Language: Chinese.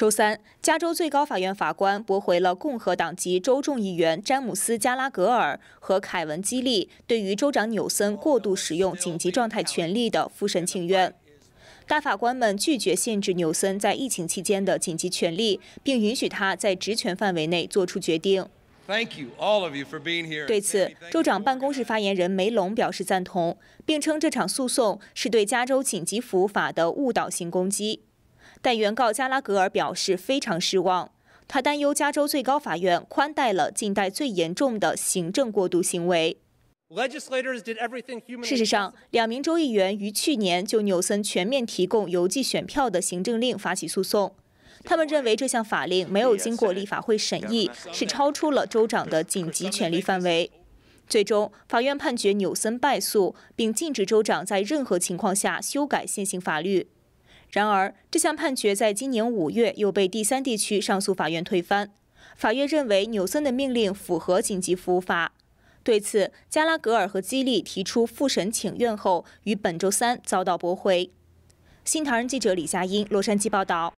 周三，加州最高法院法官驳回了共和党籍州众议员詹姆斯·加拉格尔和凯文·基利对于州长纽森过度使用紧急状态权力的复审请愿。大法官们拒绝限制纽森在疫情期间的紧急权利，并允许他在职权范围内做出决定。对此，州长办公室发言人梅隆表示赞同，并称这场诉讼是对加州紧急服务法的误导性攻击。但原告加拉格尔表示非常失望，他担忧加州最高法院宽待了近代最严重的行政过渡行为。事实上，两名州议员于去年就纽森全面提供邮寄选票的行政令发起诉讼，他们认为这项法令没有经过立法会审议，是超出了州长的紧急权力范围。最终，法院判决纽森败诉，并禁止州长在任何情况下修改现行法律。然而，这项判决在今年五月又被第三地区上诉法院推翻。法院认为纽森的命令符合紧急服务法。对此，加拉格尔和基利提出复审请愿后，于本周三遭到驳回。《新唐人记者李佳音洛杉矶报道》。